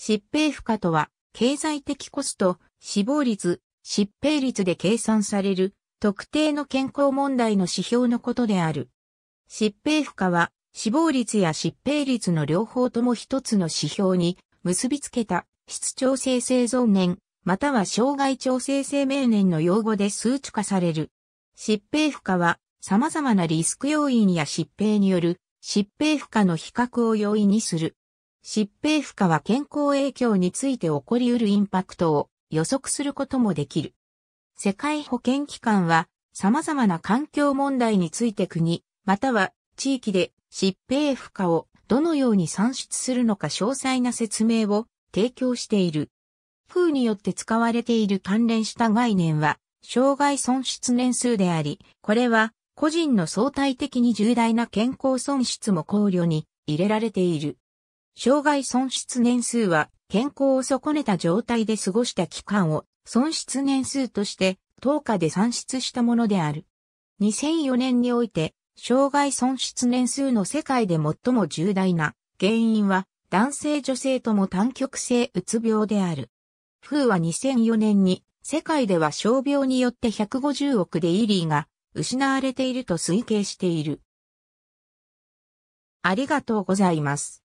疾病負荷とは、経済的コスト、死亡率、疾病率で計算される、特定の健康問題の指標のことである。疾病負荷は、死亡率や疾病率の両方とも一つの指標に結びつけた質調整生存年、または障害調整生命年の用語で数値化される。疾病負荷は様々なリスク要因や疾病による疾病負荷の比較を容易にする。疾病負荷は健康影響について起こり得るインパクトを予測することもできる。世界保健機関は様々な環境問題について国、または地域で疾病負荷をどのように算出するのか詳細な説明を提供している。風によって使われている関連した概念は、障害損失年数であり、これは個人の相対的に重大な健康損失も考慮に入れられている。障害損失年数は、健康を損ねた状態で過ごした期間を、損失年数として、等価で算出したものである。2004年において、障害損失年数の世界で最も重大な原因は男性女性とも単極性うつ病である。風は2004年に世界では傷病によって150億デイリーが失われていると推計している。ありがとうございます。